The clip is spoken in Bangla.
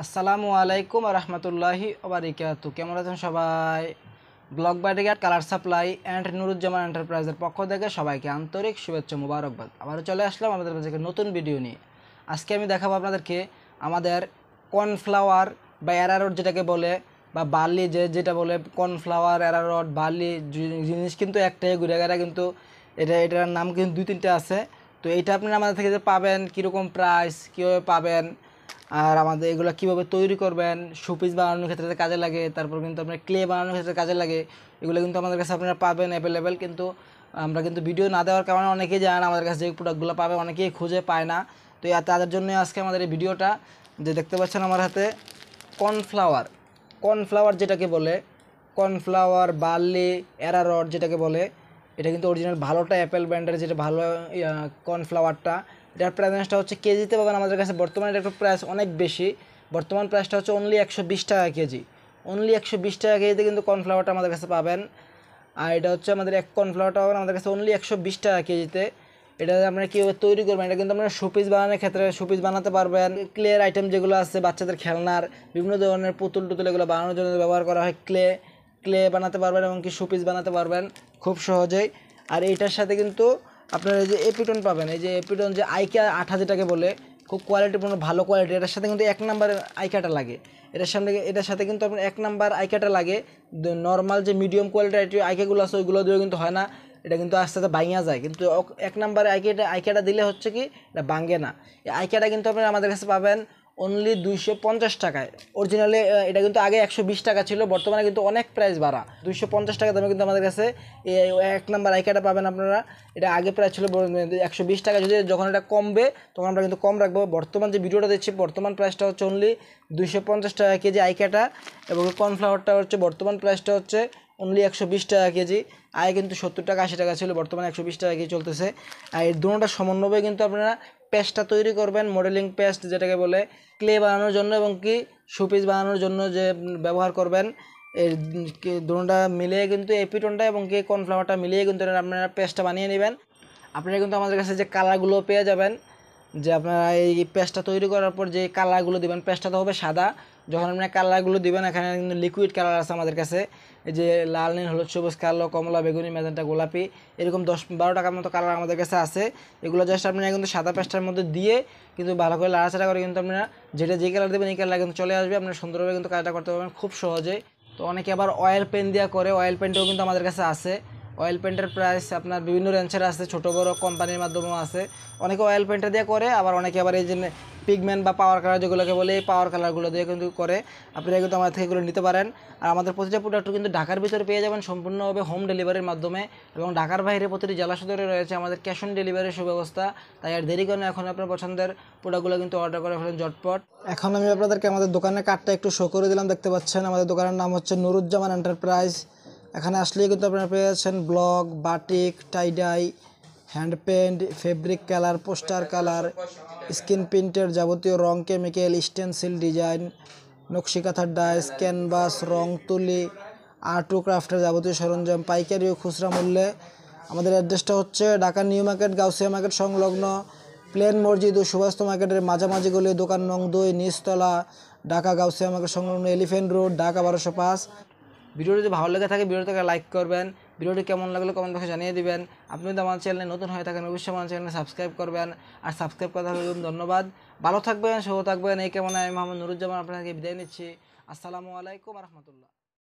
আসসালামু আলাইকুম রহমতুল্লাহি ওবারিকাতু কেমন আছেন সবাই ব্লক বাডিগার কালার সাপ্লাই অ্যান্ড নুরুজ্জামান এন্টারপ্রাইজের পক্ষ থেকে সবাইকে আন্তরিক শুভেচ্ছা মুবারকবাদ আবারও চলে আসলাম আমাদের কাছে নতুন ভিডিও নিয়ে আজকে আমি দেখাবো আপনাদেরকে আমাদের কর্নফ্লাওয়ার বা অ্যারারোড যেটাকে বলে বা বার্লি যে যেটা বলে কর্নফ্লাওয়ার অ্যারারোড বার্লি জিনিস কিন্তু একটাই ঘুরে গেলে কিন্তু এটা এটার নাম কিন্তু দুই তিনটে আছে তো এটা আপনারা আমাদের থেকে যে পাবেন কীরকম প্রাইস কীভাবে পাবেন আর আমাদের এগুলো কীভাবে তৈরি করবেন শোপিস বানানোর ক্ষেত্রে কাজে লাগে তারপর কিন্তু আপনার ক্লে বানানোর ক্ষেত্রে কাজে লাগে এগুলো কিন্তু আমাদের কাছে আপনারা পাবেন অ্যাভেলেবেল কিন্তু আমরা কিন্তু ভিডিও না দেওয়ার কারণে অনেকেই জানেন আমাদের কাছে যে প্রোডাক্টগুলো পাবে অনেকেই খুঁজে পায় না তো তাদের জন্য আজকে আমাদের এই ভিডিওটা যে দেখতে পাচ্ছেন আমার হাতে কর্নফ্লাওয়ার কর্নফ্লাওয়ার যেটাকে বলে কর্নফ্লাওয়ার বার্লি এরারড যেটাকে বলে এটা কিন্তু অরিজিনাল ভালোটা অ্যাপেল ব্র্যান্ডের যেটা ভালো কর্নফ্লাওয়ারটা এটার প্রাইসটা হচ্ছে কেজিতে পাবেন আমাদের কাছে বর্তমানে এটার প্রাইস অনেক বেশি বর্তমান প্রাইসটা হচ্ছে অনলি একশো টাকা কেজি অনলি একশো টাকা কেজিতে কিন্তু কর্নফ্লাওয়ারটা আমাদের কাছে পাবেন আর এটা হচ্ছে আমাদের এক কর্নফ্লাওয়ারটা পাবেন আমাদের কাছে অনলি একশো টাকা কেজিতে এটা আপনারা কীভাবে তৈরি করবেন এটা কিন্তু আপনারা শোপিস বানানোর ক্ষেত্রে শোপিস বানাতে পারবেন ক্লের আইটেম যেগুলো আছে বাচ্চাদের খেলনার বিভিন্ন ধরনের পুতুল টুতুল এগুলো বানানোর জন্য ব্যবহার করা হয় ক্লে ক্লে বানাতে পারবেন এবং কি শোপিস বানাতে পারবেন খুব সহজেই আর এটার সাথে কিন্তু আপনার এই যে এপিটন পাবেন এই যে এপিটন যে আইকা আঠা যেটাকে বলে খুব কোয়ালিটিপূর্ণ ভালো কোয়ালিটি এটার সাথে কিন্তু এক নাম্বারের আইকাটা লাগে এটার সামনে এটার সাথে কিন্তু আপনার এক নাম্বার আইকাটা লাগে নর্মাল যে মিডিয়াম কোয়ালিটির আইকাগুলো আছে ওইগুলো দিয়েও কিন্তু হয় না এটা কিন্তু আস্তে আস্তে ভাঙা যায় কিন্তু এক নাম্বারে আইকাটা আইকাটা দিলে হচ্ছে কি এটা ভাঙে না এই আইকাটা কিন্তু আপনি আমাদের কাছে পাবেন অনলি দুইশো পঞ্চাশ টাকায় অরিজিনালি এটা কিন্তু আগে একশো বিশ টাকা ছিল বর্তমানে কিন্তু অনেক প্রাইস বাড়া দুইশো পঞ্চাশ টাকা দামে কিন্তু আমাদের কাছে এক নম্বর আইকাটা পাবেন আপনারা এটা আগে প্রাইস ছিল একশো বিশ টাকা যদি যখন এটা কমবে তখন আমরা কিন্তু কম রাখবো বর্তমান যে ভিডিওটা দিচ্ছি বর্তমান প্রাইসটা হচ্ছে অনলি দুইশো পঞ্চাশ টাকা কেজি আইকাটা এবং কর্নফ্লাওয়ারটা হচ্ছে বর্তমান প্রাইসটা হচ্ছে অনলি একশো বিশ টাকা কেজি আয় কিন্তু সত্তর টাকা আশি টাকা ছিল বর্তমানে একশো বিশ টাকা কেজি চলতেছে আর এই দুটোটা সমন্বয়ে কিন্তু আপনারা পেস্টটা তৈরি করবেন মডেলিং পেস্ট যেটাকে বলে ক্লে বানানোর জন্য এবং কি সুপিস বানানোর জন্য যে ব্যবহার করবেন এর দুটা মিলিয়ে কিন্তু এপিটনটা এবং কি কর্নফ্লাওয়ারটা মিলিয়ে কিন্তু আপনারা পেস্টটা বানিয়ে নেবেন আপনারা কিন্তু আমাদের কাছে যে কালারগুলো পেয়ে যাবেন যে আপনারা এই পেস্টটা তৈরি করার পর যে কালারগুলো দেবেন পেস্টটা তো হবে সাদা যখন আপনারা কালারগুলো দিবেন এখানে কিন্তু লিকুইড কালার আছে আমাদের কাছে এই যে লাল নীল হলুদ সবুজ কালো কমলা বেগুনি মেজেন্টা গোলাপি এরকম দশ বারো টাকার মতো কালার আমাদের কাছে আছে এগুলো জাস্ট আপনারা কিন্তু সাদা পেস্টার মধ্যে দিয়ে কিন্তু ভালো করে লাড়াচাড়া করে কিন্তু আপনারা যেটা যে কালার দেবেন এই কালার কিন্তু চলে আসবে আপনারা সুন্দরভাবে কিন্তু কাজটা করতে পারবেন খুব সহজে তো অনেকে আবার অয়েল পেন দেওয়া করে অয়েল পেনটাও কিন্তু আমাদের কাছে আছে অয়েল পেন্টের প্রাইস আপনার বিভিন্ন রেঞ্জের আছে ছোটো বড়ো কোম্পানির মাধ্যমেও আছে অনেকে অয়েল পেন্টটা দিয়ে করে আবার অনেকে আবার এই যে পিগমেন্ট বা পাওয়ার কালার যেগুলোকে বলে এই পাওয়ার কালারগুলো দিয়ে কিন্তু করে আপনারা কিন্তু আমাদের থেকে এগুলো নিতে পারেন আর আমাদের প্রতিটা প্রোডাক্ট কিন্তু ঢাকার ভিতরে পেয়ে যাবেন সম্পূর্ণভাবে হোম ডেলিভারির মাধ্যমে এবং ঢাকার বাইরে প্রতিটি জেলা সদরে রয়েছে আমাদের ক্যাশ অন ডেলিভারির সুব্যবস্থা তাই আর দেরি করেন এখন আপনার পছন্দের প্রোডাক্টগুলো কিন্তু অর্ডার করে ফেলেন জটপট এখন আমি আপনাদেরকে আমাদের দোকানের কার্ডটা একটু শো করে দিলাম দেখতে পাচ্ছেন আমাদের দোকানের নাম হচ্ছে নুরুজ্জামান এন্টারপ্রাইজ এখানে আসলে কিন্তু আপনারা পেয়ে যাচ্ছেন block batik tie dye hand paint fabric colour poster colour screen প্রিন্টের যাবতীয় রং কেমিক্যাল স্টেনসিল ডিজাইন নকশিকাথার ডাইস ক্যানভাস রং তুলি আর্ট ও ক্রাফটের যাবতীয় সরঞ্জাম পাইকারি ও খুচরা মূল্যে আমাদের অ্যাড্রেসটা হচ্ছে Dhaka new market Gausia market সংলগ্ন প্লেন মসজিদ ও সুভাষ মার্কেটের মাঝামাঝি গলি দোকান নং দুই নিচতলা ঢাকা গাউসিয়া মার্কেট সংলগ্ন এলিফেন্ট রোড ঢাকা বারোশো পাঁচ ভিডিওটি যদি ভালো লেগে থাকে ভিডিওটাকে লাইক করবেন ভিডিওটি কেমন লাগলো কমেন্ট বক্সে জানিয়ে দেবেন আপনি যদি আমার চ্যানেলে নতুন হয়ে থাকেন অবশ্যই আমার চ্যানেলে সাবস্ক্রাইব করবেন আর সাবস্ক্রাইব করার জন্য ধন্যবাদ ভালো থাকবেন সহ থাকবেন এই কেমন আমি মোহাম্মদ নুরুজ্জামান আপনাকে বিদায় নিচ্ছি আসসালামু আলাইকুম রহমতুল্লাহ